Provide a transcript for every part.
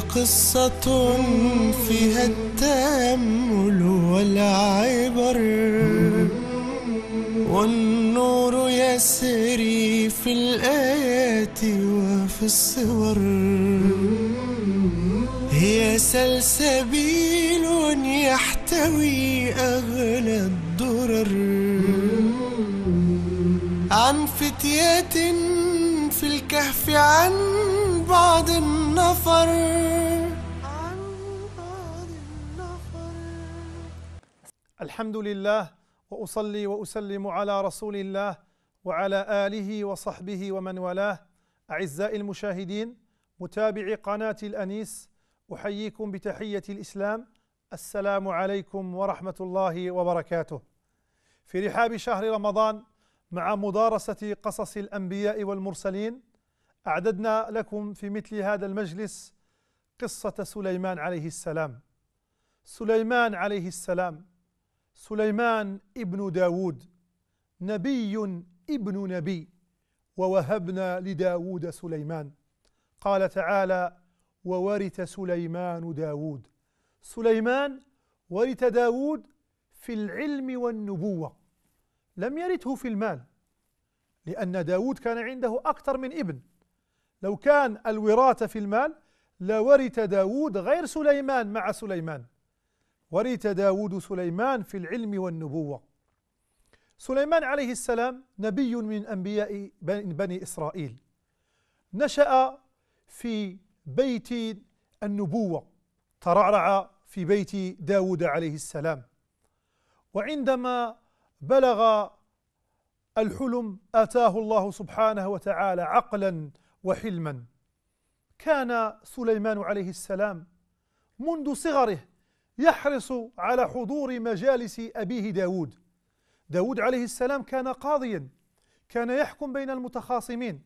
قصة فيها التأمل والعبر والنور يسري في الآيات وفي الصور هي سلسبيل يحتوي أغلى الدرر عن فتيات في الكهف عن بعد النفر عن بعد النفر الحمد لله وأصلي وأسلم على رسول الله وعلى آله وصحبه ومن والاه أعزائي المشاهدين متابعي قناة الأنيس أحييكم بتحية الإسلام السلام عليكم ورحمة الله وبركاته في رحاب شهر رمضان مع مدارسة قصص الأنبياء والمرسلين أعددنا لكم في مثل هذا المجلس قصة سليمان عليه السلام سليمان عليه السلام سليمان ابن داود نبي ابن نبي ووهبنا لداود سليمان قال تعالى وورث سليمان داود سليمان ورث داود في العلم والنبوة لم يرثه في المال لأن داود كان عنده أكثر من ابن لو كان الوراثة في المال لورث داود غير سليمان مع سليمان ورث داود سليمان في العلم والنبوة سليمان عليه السلام نبي من أنبياء بني إسرائيل نشأ في بيت النبوة ترعرع في بيت داود عليه السلام وعندما بلغ الحلم آتاه الله سبحانه وتعالى عقلا وحلما كان سليمان عليه السلام منذ صغره يحرص على حضور مجالس أبيه داود داود عليه السلام كان قاضيا كان يحكم بين المتخاصمين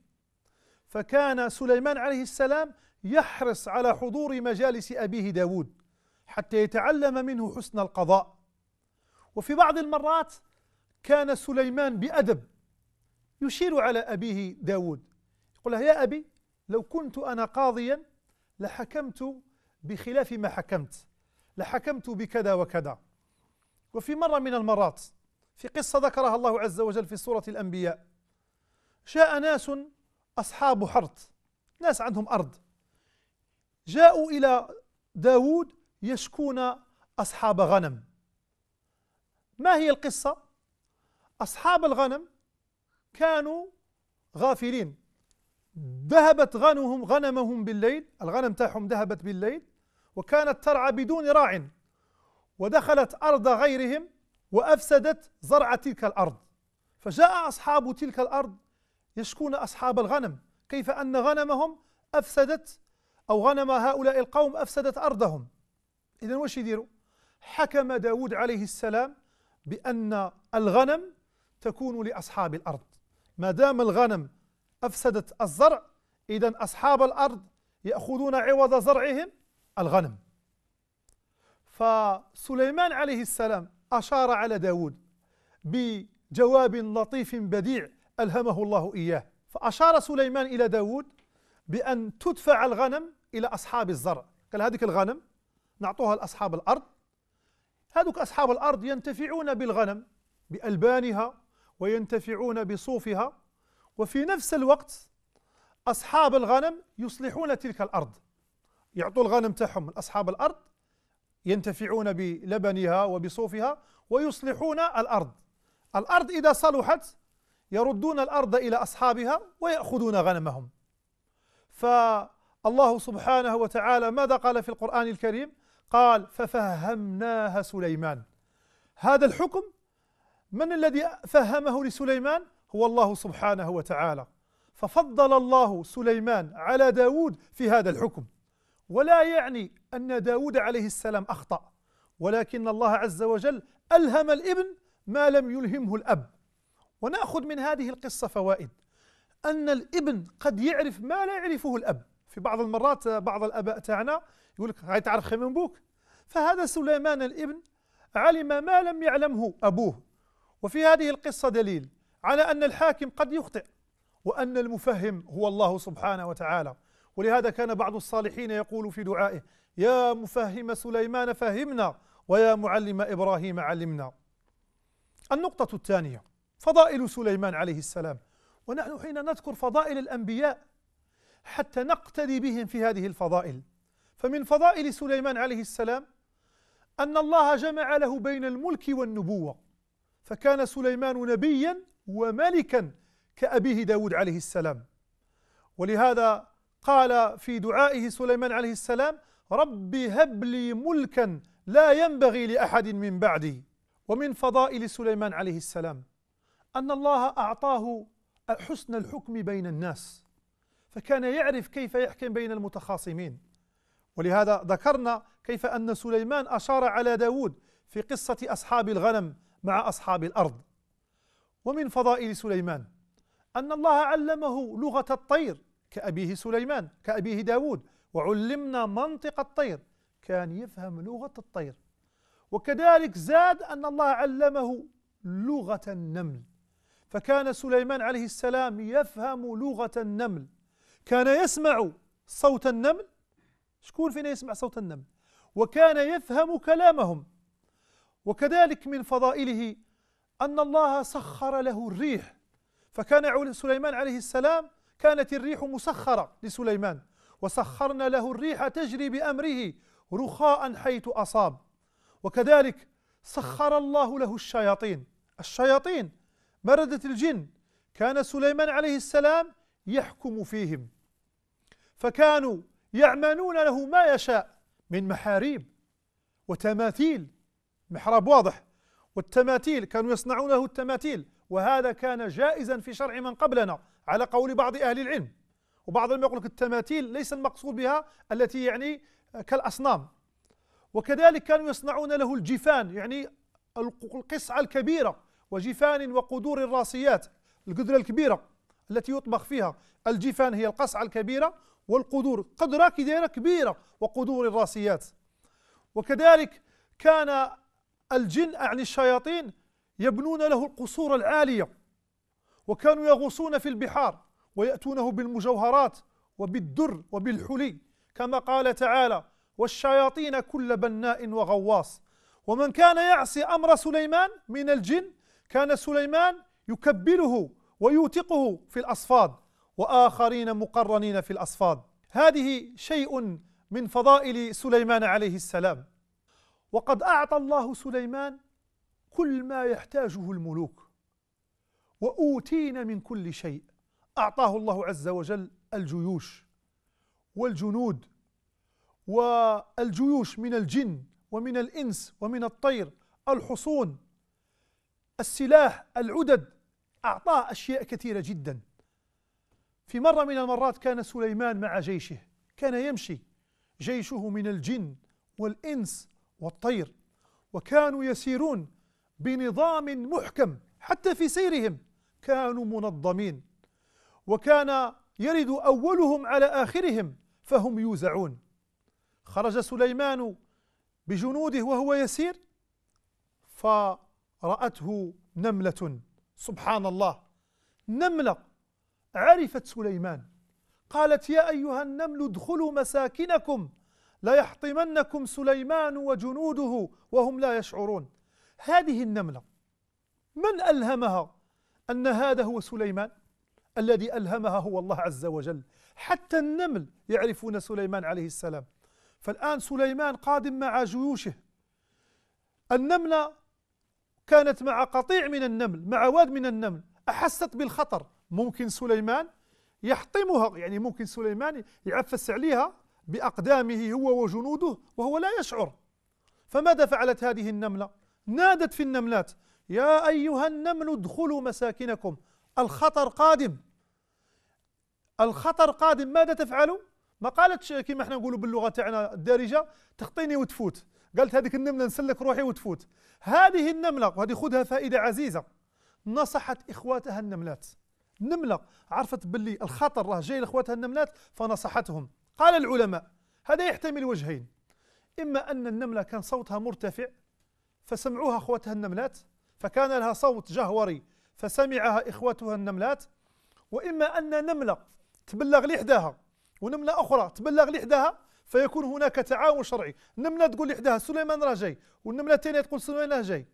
فكان سليمان عليه السلام يحرص على حضور مجالس أبيه داود حتى يتعلم منه حسن القضاء وفي بعض المرات كان سليمان بأدب يشير على أبيه داود قل يا أبي لو كنت أنا قاضيا لحكمت بخلاف ما حكمت لحكمت بكذا وكذا وفي مرة من المرات في قصة ذكرها الله عز وجل في سورة الأنبياء جاء ناس أصحاب حرث ناس عندهم أرض جاءوا إلى داود يشكون أصحاب غنم ما هي القصة؟ أصحاب الغنم كانوا غافلين ذهبت غنمهم غنمهم بالليل الغنم تاعهم ذهبت بالليل وكانت ترعى بدون راع ودخلت أرض غيرهم وأفسدت زرع تلك الأرض فجاء أصحاب تلك الأرض يشكون أصحاب الغنم كيف أن غنمهم أفسدت أو غنم هؤلاء القوم أفسدت أرضهم إذا واش يديروا حكم داود عليه السلام بأن الغنم تكون لأصحاب الأرض ما دام الغنم أفسدت الزرع إذا أصحاب الأرض يأخذون عوض زرعهم الغنم فسليمان عليه السلام أشار على داود بجواب لطيف بديع ألهمه الله إياه فأشار سليمان إلى داود بأن تدفع الغنم إلى أصحاب الزرع قال هذيك الغنم نعطوها لأصحاب الأرض هذوك أصحاب الأرض ينتفعون بالغنم بألبانها وينتفعون بصوفها وفي نفس الوقت أصحاب الغنم يصلحون تلك الأرض يعطوا الغنم تاعهم أصحاب الأرض ينتفعون بلبنها وبصوفها ويصلحون الأرض الأرض إذا صلحت يردون الأرض إلى أصحابها ويأخذون غنمهم فالله سبحانه وتعالى ماذا قال في القرآن الكريم قال ففهمناها سليمان هذا الحكم من الذي فهمه لسليمان هو الله سبحانه وتعالى ففضل الله سليمان على داود في هذا الحكم ولا يعني أن داود عليه السلام أخطأ ولكن الله عز وجل ألهم الابن ما لم يلهمه الأب ونأخذ من هذه القصة فوائد أن الابن قد يعرف ما لا يعرفه الأب في بعض المرات بعض الآباء تاعنا يقول لك هاي تعرف خير من بوك فهذا سليمان الابن علم ما لم يعلمه أبوه وفي هذه القصة دليل على أن الحاكم قد يخطئ وأن المفهم هو الله سبحانه وتعالى ولهذا كان بعض الصالحين يقول في دعائه يا مفهم سليمان فهمنا ويا معلم إبراهيم علمنا النقطة الثانية فضائل سليمان عليه السلام ونحن حين نذكر فضائل الأنبياء حتى نقتدي بهم في هذه الفضائل فمن فضائل سليمان عليه السلام أن الله جمع له بين الملك والنبوة فكان سليمان نبيا وملكا كأبيه داود عليه السلام ولهذا قال في دعائه سليمان عليه السلام ربي هب لي ملكا لا ينبغي لأحد من بعدي ومن فضائل سليمان عليه السلام أن الله أعطاه حسن الحكم بين الناس فكان يعرف كيف يحكم بين المتخاصمين ولهذا ذكرنا كيف أن سليمان أشار على داود في قصة أصحاب الغنم مع أصحاب الأرض ومن فضائل سليمان أن الله علمه لغة الطير كأبيه سليمان كأبيه داود وعلمنا منطق الطير كان يفهم لغة الطير وكذلك زاد أن الله علمه لغة النمل فكان سليمان عليه السلام يفهم لغة النمل كان يسمع صوت النمل شكون فينا يسمع صوت النمل وكان يفهم كلامهم وكذلك من فضائله أن الله سخر له الريح فكان سليمان عليه السلام كانت الريح مسخرة لسليمان وسخرنا له الريح تجري بأمره رخاء حيث أصاب وكذلك سخر الله له الشياطين الشياطين مردة الجن كان سليمان عليه السلام يحكم فيهم فكانوا يعملون له ما يشاء من محاريب وتماثيل محراب واضح والتماثيل كانوا يصنعونه التماثيل وهذا كان جائزا في شرع من قبلنا على قول بعض أهل العلم وبعضهم يقول لك التماثيل ليس المقصود بها التي يعني كالأصنام وكذلك كانوا يصنعون له الجفان يعني القصعة الكبيرة وجفان وقدور الراسيات القدرة الكبيرة التي يطبخ فيها الجفان هي القصعة الكبيرة والقدور قدرة كبيرة وقدور الراسيات وكذلك كان الجن أعني الشياطين يبنون له القصور العالية وكانوا يغوصون في البحار ويأتونه بالمجوهرات وبالدر وبالحلي كما قال تعالى والشياطين كل بناء وغواص ومن كان يعصي أمر سليمان من الجن كان سليمان يكبله ويوتقه في الأصفاد وآخرين مقرنين في الأصفاد هذه شيء من فضائل سليمان عليه السلام وقد أعطى الله سليمان كل ما يحتاجه الملوك وأوتينا من كل شيء أعطاه الله عز وجل الجيوش والجنود والجيوش من الجن ومن الإنس ومن الطير الحصون السلاح العدد أعطاه أشياء كثيرة جدا في مرة من المرات كان سليمان مع جيشه كان يمشي جيشه من الجن والإنس والطير وكانوا يسيرون بنظام محكم حتى في سيرهم كانوا منظمين وكان يرد اولهم على اخرهم فهم يوزعون خرج سليمان بجنوده وهو يسير فرأته نملة سبحان الله نملة عرفت سليمان قالت يا أيها النمل ادخلوا مساكنكم ليحطمنكم سليمان وجنوده وهم لا يشعرون هذه النملة من ألهمها أن هذا هو سليمان الذي ألهمها هو الله عز وجل حتى النمل يعرفون سليمان عليه السلام فالآن سليمان قادم مع جيوشه النملة كانت مع قطيع من النمل مع واد من النمل أحست بالخطر ممكن سليمان يحطمها يعني ممكن سليمان يعفس عليها بأقدامه هو وجنوده وهو لا يشعر فماذا فعلت هذه النملة نادت في النملات يا أيها النمل ادخلوا مساكنكم الخطر قادم الخطر قادم ماذا تفعل ما قالتش كما احنا نقولوا باللغة تاعنا الدارجة تخطيني وتفوت قالت هذيك النملة نسلك روحي وتفوت هذه النملة وهذه خذها فائدة عزيزة نصحت إخواتها النملات نملة عرفت باللي الخطر راه جاي لإخواتها النملات فنصحتهم قال العلماء هذا يحتمل وجهين إما أن النملة كان صوتها مرتفع فسمعوها أخوتها النملات فكان لها صوت جهوري فسمعها إخوتها النملات وإما أن نملة تبلغ لحداها ونملة أخرى تبلغ لحداها فيكون هناك تعاون شرعي نملة تقول لحداها سليمان راه جاي والنملة الثانية تقول سليمان راه جاي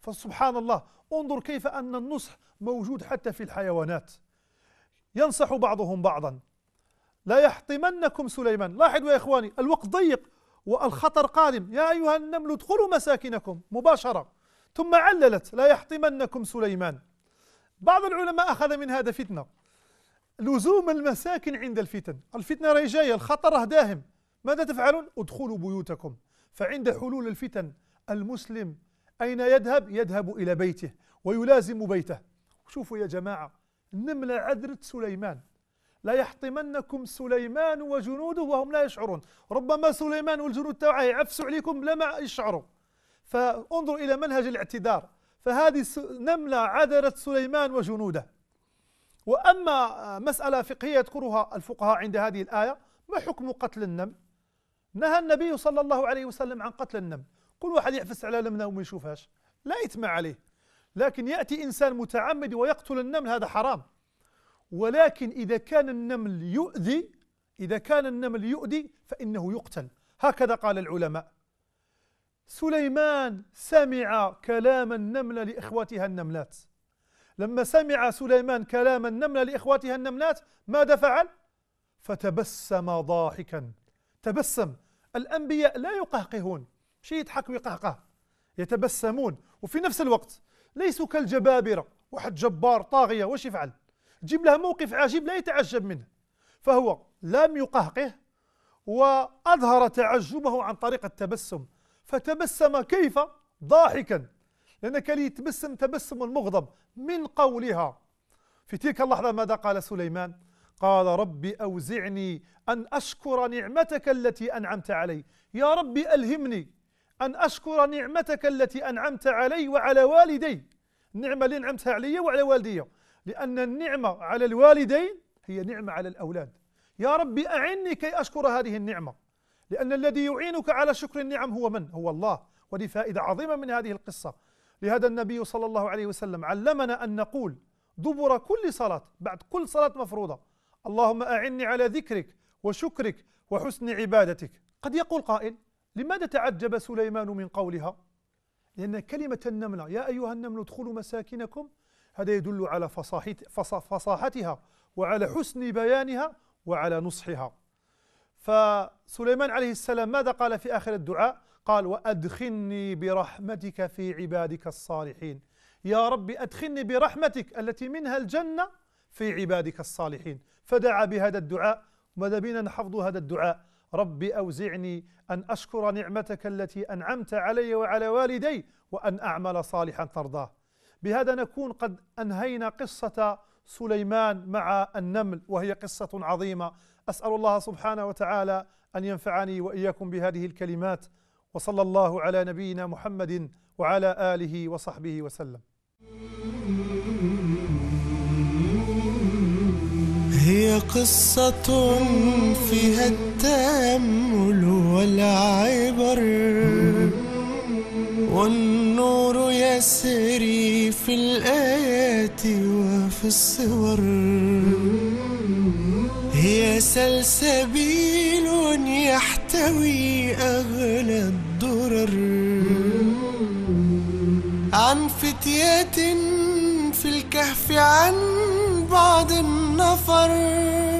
فسبحان الله انظر كيف أن النصح موجود حتى في الحيوانات ينصح بعضهم بعضا لا يحطمنكم سليمان لاحظوا يا إخواني الوقت ضيق والخطر قادم يا أيها النمل ادخلوا مساكنكم مباشرة ثم عللت لا يحطمنكم سليمان بعض العلماء أخذ من هذا فتنة لزوم المساكن عند الفتن الفتنة راهي جاية الخطر راه داهم ماذا تفعلون ادخلوا بيوتكم فعند حلول الفتن المسلم أين يذهب يذهب إلى بيته ويلازم بيته شوفوا يا جماعة النملة عذرت سليمان ليحطمنكم سليمان وجنوده وهم لا يشعرون ربما سليمان والجنود تاعه يعفسوا عليكم لما يشعروا فانظر إلى منهج الاعتذار فهذه نملة عذرت سليمان وجنوده وأما مسألة فقهية يذكرها الفقهاء عند هذه الآية ما حكم قتل النمل نهى النبي صلى الله عليه وسلم عن قتل النمل كل واحد يحفس على لمنة وما يشوفهاش لا يتمع عليه لكن يأتي إنسان متعمد ويقتل النمل هذا حرام ولكن إذا كان النمل يؤذي إذا كان النمل يؤذي فإنه يقتل هكذا قال العلماء سليمان سمع كلام النملة لإخوتها النملات لما سمع سليمان كلام النملة لإخوتها النملات ماذا فعل؟ فتبسم ضاحكا تبسم الأنبياء لا يقهقهون شيء يضحك ويقهقه يتبسمون وفي نفس الوقت ليسوا كالجبابرة واحد جبار طاغية واش يفعل؟ جيب له موقف عجيب لا يتعجب منه فهو لم يقهقه وأظهر تعجبه عن طريق التبسم فتبسم كيف ضاحكا لأنك ليتبسم تبسم المغضب من قولها في تلك اللحظة ماذا قال سليمان قال ربي أوزعني أن أشكر نعمتك التي أنعمت علي يا ربي ألهمني أن أشكر نعمتك التي أنعمت علي وعلى والدي النعمة اللي أنعمتها علي وعلى والدي لأن النعمة على الوالدين هي نعمة على الأولاد يا ربي أعني كي أشكر هذه النعمة لأن الذي يعينك على شكر النعم هو من؟ هو الله ودي فائدة عظيمة من هذه القصة لهذا النبي صلى الله عليه وسلم علمنا أن نقول دبر كل صلاة بعد كل صلاة مفروضة اللهم أعني على ذكرك وشكرك وحسن عبادتك قد يقول قائل لماذا تعجب سليمان من قولها؟ لأن كلمة النملة يا أيها النمل ادخلوا مساكنكم هذا يدل على فصاحتها وعلى حسن بيانها وعلى نصحها فسليمان عليه السلام ماذا قال في آخر الدعاء قال وأدخلني برحمتك في عبادك الصالحين يا رب أدخلني برحمتك التي منها الجنة في عبادك الصالحين فدعا بهذا الدعاء ماذا بينا نحفظ هذا الدعاء رب أوزعني أن أشكر نعمتك التي أنعمت علي وعلى والدي وأن أعمل صالحا ترضاه بهذا نكون قد أنهينا قصة سليمان مع النمل وهي قصة عظيمة أسأل الله سبحانه وتعالى أن ينفعني وإياكم بهذه الكلمات وصلى الله على نبينا محمد وعلى آله وصحبه وسلم هي قصة فيها التأمل والعبر والنور يسري في الآيات وفي الصور هي سلسبيل يحتوي أغلى الدرر عن فتيات في الكهف عن بعض النفر